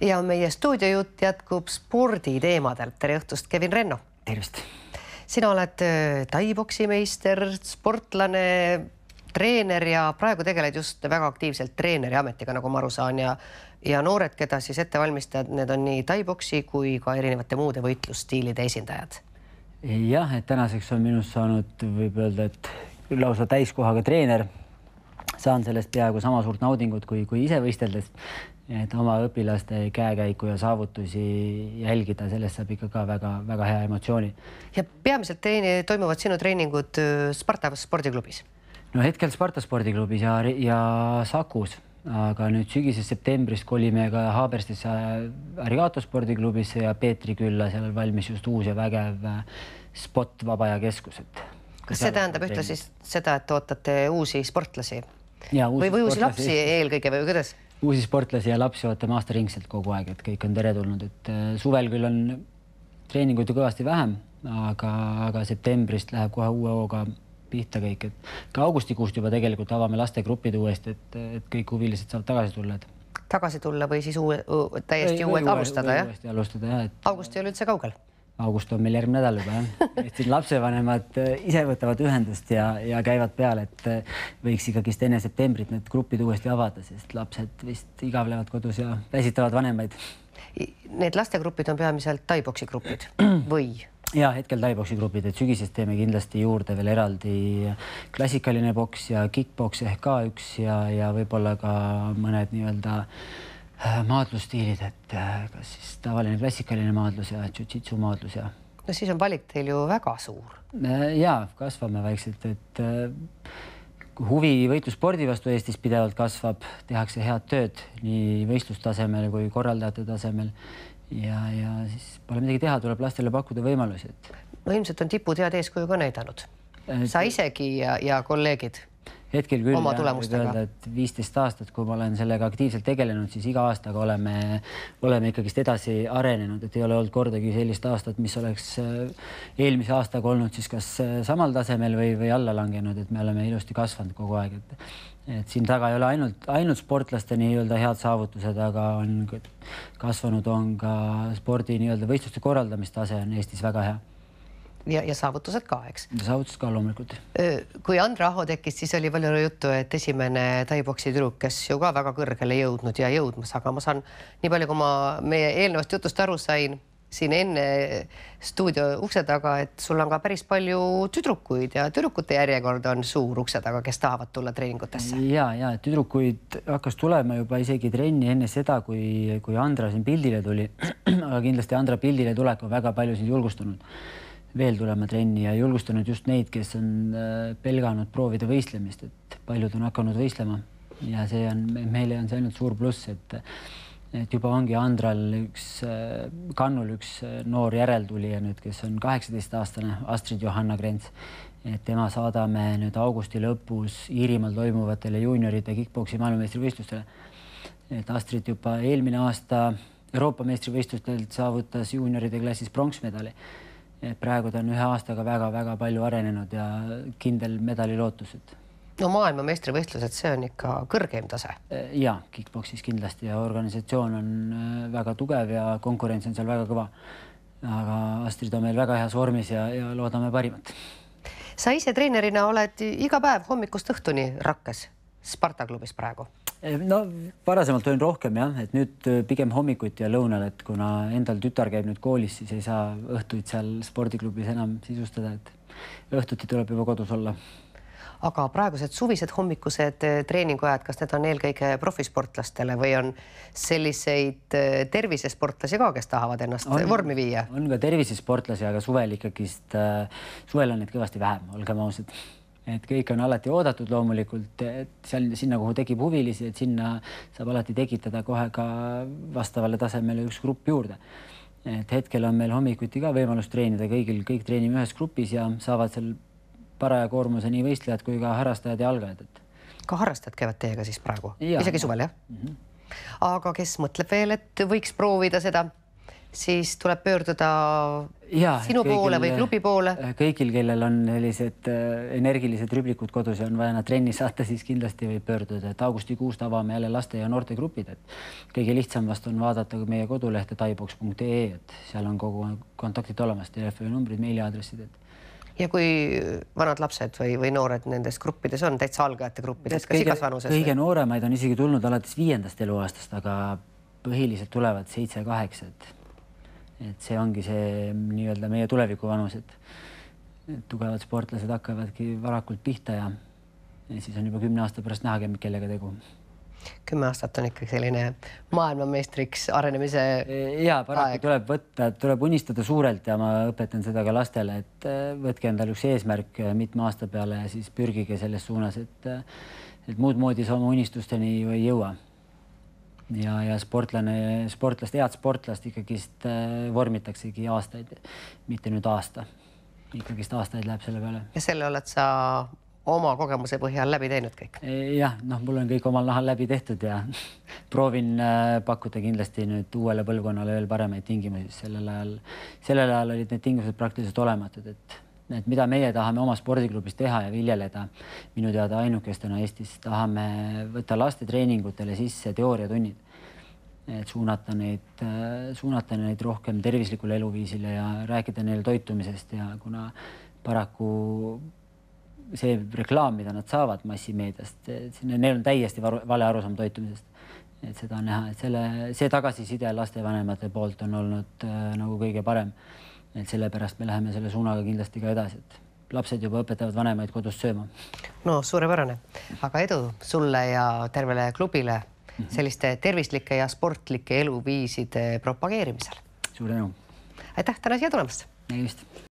ja meie stuudiojutt jätkub sporditeemadel. tere õhtust, Kevin Renno. tervist. sina oled äh, taiboksimeister, sportlane, treener ja praegu tegeled just väga aktiivselt treeneri ametiga, nagu ma aru saan ja ja noored, keda siis ette valmistad, need on nii taiboksi kui ka erinevate muude võitlusstiilide esindajad. jah, et tänaseks on minust saanud, võib öelda, et lausa täiskohaga treener saan sellest peaaegu sama suurt naudingut kui, kui ise võisteldes. et oma õpilaste käekäiku ja saavutusi jälgida, sellest saab ikka ka väga-väga hea emotsiooni. ja peamiselt treeni, toimuvad sinu treeningud äh, Sparta spordiklubis? no hetkel Sparta spordiklubis ja, ja Sakus aga nüüd sügisest septembrist kolime ka Haaberstisse äh, Arigato spordiklubisse ja Peetri külla, seal valmis just uus ja vägev äh, spot Vaba aja keskus, et. kas see tähendab ühtlasi seda, et ootate uusi sportlasi või, või uusi lapsi eelkõige või kuidas? uusi sportlasi ja lapsi ootame aastaringselt kogu aeg, et kõik on teretulnud, et äh, suvel küll on treeninguid ju kõvasti vähem, aga, aga septembrist läheb kohe uue hooga pihta kõik, et ka augustikuust juba tegelikult avame lastegrupid uuesti, et, et kõik huvilised saavad tagasi tulla, et tagasi tulla või siis uue, täiesti uued alustada, jah? alustada jah, et august ei ole üldse kaugel august on meil järgmine nädal juba jah, et siin lapsevanemad äh, ise võtavad ühendust ja, ja käivad peale, et äh, võiks ikkagist enne septembrit need grupid uuesti avada, sest lapsed vist igavlevad kodus ja väsitavad vanemaid. Need lastegrupid on peamiselt taiboksi grupid või? ja hetkel taiboksi grupid, et sügisest teeme kindlasti juurde veel eraldi klassikaline boks ja kick-boks ehk K1 ja, ja võib-olla ka mõned nii-öelda Äh, maadlusstiilid, et äh, kas siis tavaline klassikaline maadlus ja jujitsu maadlus ja. no siis on valik teil ju väga suur. Äh, ja kasvame vaikselt, et huvi võitlusspordi vastu Eestis pidevalt kasvab, tehakse head tööd nii võistlustasemel kui korraldajate tasemel ja, ja siis pole midagi teha, tuleb lastele pakkuda võimalusi, et. no ilmselt on tipud head eeskuju ka näidanud, sa isegi ja, ja kolleegid hetkel küll oma tulemustega? et viisteist aastat, kui ma olen sellega aktiivselt tegelenud, siis iga aastaga oleme, oleme ikkagist edasi arenenud, et ei ole olnud kordagi sellist aastat, mis oleks äh, eelmise aastaga olnud siis kas äh, samal tasemel või, või alla langenud, et me oleme ilusti kasvanud kogu aeg, et et siin taga ei ole ainult, ainult sportlaste nii-öelda head saavutused, aga on kasvanud, on ka spordi nii-öelda võistluste korraldamistase on Eestis väga hea ja, ja saavutused ka, eks. saavutused ka loomulikult. kui Andra Aho tekkis, siis oli palju juttu, et esimene taiboksi tüdruk, kes ju ka väga kõrgele jõudnud ja jõudmas, aga ma saan nii palju, kui ma meie eelnevast jutust aru sain, siin enne stuudio ukse taga, et sul on ka päris palju tüdrukuid ja tüdrukute järjekord on suur ukse taga, kes tahavad tulla treeningutesse. ja, ja tüdrukuid hakkas tulema juba isegi trenni enne seda, kui, kui Andra siin pildile tuli. aga kindlasti Andra pildile tulek on väga palju sind julgustanud veel tulema trenni ja julgustanud just neid, kes on äh, pelganud proovida võistlemist, et paljud on hakanud võistlema ja see on, meile on see ainult suur pluss, et et juba ongi Andral üks, äh, kannul üks äh, noor järeltulija nüüd, kes on kaheksateistaastane, Astrid Johanna Krents. et tema saadame nüüd augusti lõpus Iirimaal toimuvatele juunioride kick-poksi maailmameistrivõistlustele. et Astrid juba eelmine aasta Euroopa meistrivõistlustelt saavutas juunioride klassis pronksmedali et praegu ta on ühe aastaga väga-väga palju arenenud ja kindel medalilootused. no maailmameistrivõistlused, see on ikka kõrgeim tase. E, ja kick-poksis kindlasti ja organisatsioon on e, väga tugev ja konkurents on seal väga kõva. aga Astrid on meil väga heas vormis ja, ja loodame parimat. sa ise treenerina oled iga päev hommikust õhtuni rakkes Sparta klubis praegu no varasemalt olin rohkem jah, et nüüd äh, pigem hommikuti ja lõunal, et kuna endal tütar käib nüüd koolis, siis ei saa õhtuid seal spordiklubis enam sisustada, et õhtuti tuleb juba kodus olla. aga praegused suvised hommikused äh, treeninguajad, kas need on eelkõige profisportlastele või on selliseid äh, tervisesportlasi ka, kes tahavad ennast on, vormi viia? on ka tervisesportlasi, aga suvel ikkagist, suvel on neid kõvasti vähem, olgem ausad et kõik on alati oodatud loomulikult, et seal sinna, kuhu tekib huvilisi, et sinna saab alati tekitada kohe ka vastavale tasemele üks grupp juurde. et hetkel on meil hommikuti ka võimalus treenida kõigil, kõik treenime ühes grupis ja saavad seal paraja koormuse nii võistlejad kui ka harrastajad ja algajad, et. ka harrastajad käivad teiega siis praegu, isegi suvel jah mm? -hmm. aga kes mõtleb veel, et võiks proovida seda siis tuleb pöörduda ja, sinu kõigil, poole või klubi poole. Äh, kõigil, kellel on sellised äh, energilised rüblikud kodus ja on vaja nad trenni saata, siis kindlasti võib pöörduda, et augustikuust avame jälle laste ja noortegrupid, et kõige lihtsam vast on vaadata meie kodulehte taiboks.ee, et seal on kogu kontaktid olemas, telefoninumbrid, meiliaadressid, et ja kui vanad lapsed või, või noored nendes gruppides on, täitsa algajate gruppides, kas igas vanuses? kõige või? nooremaid on isegi tulnud alates viiendast eluaastast, aga põhiliselt tulevad seitse-kaheksad et see ongi see mm, nii-öelda meie tulevikuvanus, et tugevad sportlased hakkavadki varakult pihta ja, ja siis on juba kümne aasta pärast näha, kellega tegu. kümme aastat on ikkagi selline maailmameistriks arenemise e, ja paraku aeg. tuleb võtta, tuleb unistada suurelt ja ma õpetan seda ka lastele, et e, võtke endale üks eesmärk e, mitme aasta peale ja siis pürgige selles suunas, et et muud moodi sa oma unistusteni ju ei jõua ja, ja sportlane, sportlast, head sportlast ikkagist äh, vormitaksegi aastaid, mitte nüüd aasta, ikkagist aastaid läheb selle peale. ja selle oled sa oma kogemuse põhjal läbi teinud kõik? E, jah, noh, mul on kõik omal nahal läbi tehtud ja proovin äh, pakkuda kindlasti nüüd uuele põlvkonnale veel paremaid tingimusi, sellel ajal, sellel ajal olid need tingimused praktiliselt olematud, et et mida meie tahame oma spordiklubis teha ja viljeleda. minu teada ainukestena Eestis tahame võtta laste treeningutele sisse teooriatunnid et suunata neid, äh, suunata neid rohkem tervislikule eluviisile ja rääkida neile toitumisest ja kuna paraku see reklaam, mida nad saavad massimeediast, neil on täiesti vale arusaam toitumisest. et seda on näha, et selle, see tagasiside lastevanemate poolt on olnud äh, nagu kõige parem et sellepärast me läheme selle suunaga kindlasti ka edasi, et lapsed juba õpetavad vanemaid kodus sööma. no suurepärane, aga edu sulle ja tervele klubile mhm. selliste tervislike ja sportlike eluviiside propageerimisel. suur tänu. aitäh täna siia tulemast. nägemist.